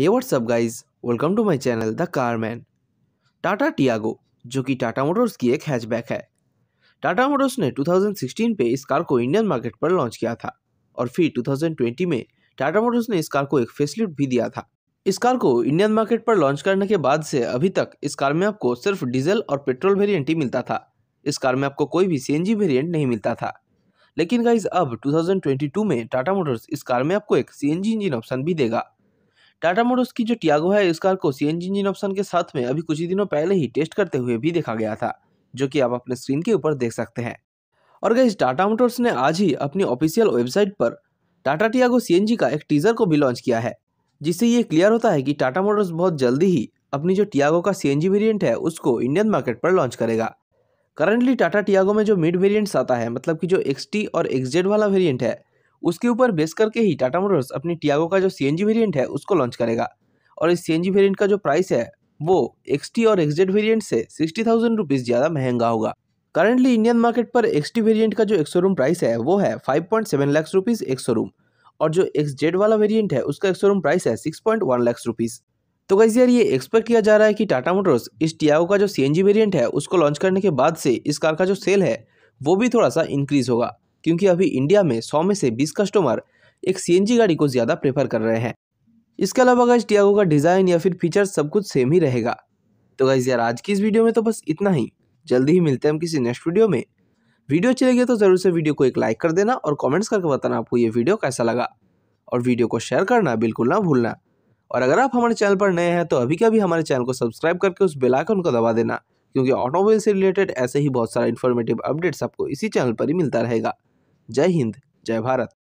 hey what's up guys welcome to my channel the carman Tata Tiago जो कि Tata Motors की एक हैचबैक है टाटा मोटर्स ने 2016 पे इस कार को इंडियन मार्केट पर लॉन्च किया था और फिर 2020 में टाटा मोटर्स ने इस कार को एक फेसलिफ्ट भी दिया था इस कार को इंडियन मार्केट पर लॉन्च करने के बाद से अभी तक इस कार में आपको सिर्फ डीजल और पेट्रोल वेरियंट ही मिलता था इस कार में आपको कोई भी सी एन नहीं मिलता था लेकिन गाइज अब टू में टाटा मोटर्स इस कार में आपको एक सी इंजन ऑप्शन भी देगा टाटा मोटर्स की जो टियागो है इस कार को सी इंजन ऑप्शन के साथ में अभी कुछ ही दिनों पहले ही टेस्ट करते हुए भी देखा गया था जो कि आप अपने स्क्रीन के ऊपर देख सकते हैं और गई टाटा मोटर्स ने आज ही अपनी ऑफिशियल वेबसाइट पर टाटा टियागो सी का एक टीजर को भी लॉन्च किया है जिससे ये क्लियर होता है कि टाटा मोटर्स बहुत जल्दी ही अपनी जो टियागो का सी वेरिएंट है उसको इंडियन मार्केट पर लॉन्च करेगा करंटली टाटा टियागो में जो मिड वेरिएंट्स आता है मतलब कि जो एक्स और एक्स वाला वेरिएंट है उसके ऊपर बेस करके ही टाटा मोटर्स अपनी टियागो का जो सी वेरिएंट है उसको लॉन्च करेगा और इस सी वेरिएंट का जो प्राइस है वो एक्स और एक्स वेरिएंट से सिक्सटी थाउजेंड रुपीज़ ज़्यादा महंगा होगा करंटली इंडियन मार्केट पर एक्स वेरिएंट का जो एक रूम प्राइस है वो है five point seven lakhs rupees ex room और जो एक्स जेड वाला वेरिएंट है उसका एक रूम प्राइस है six point one lakhs rupees तो कैसे यार ये एक्सपेक्ट किया जा रहा है कि टाटा मोटर्स इस टियागो का जो सी एन है उसको लॉन्च करने के बाद से इस कार का जो सेल है वो भी थोड़ा सा इंक्रीज़ होगा क्योंकि अभी इंडिया में सौ में से बीस कस्टमर एक सी गाड़ी को ज़्यादा प्रेफर कर रहे हैं इसके अलावा गाइज टियागो का डिज़ाइन या फिर फीचर सब कुछ सेम ही रहेगा तो गाइज यार आज की इस वीडियो में तो बस इतना ही जल्दी ही मिलते हैं हम किसी नेक्स्ट वीडियो में वीडियो अच्छी लगी तो ज़रूर से वीडियो को एक लाइक कर देना और कमेंट्स करके बताना आपको ये वीडियो कैसा लगा और वीडियो को शेयर करना बिल्कुल ना भूलना और अगर आप हमारे चैनल पर नए हैं तो अभी के अभी हमारे चैनल को सब्सक्राइब करके उस बेल आइकन को दबा देना क्योंकि ऑटोमोबाइल से रिलेटेड ऐसे ही बहुत सारा इन्फॉर्मेटिव अपडेट्स आपको इसी चैनल पर ही मिलता रहेगा जय हिंद जय भारत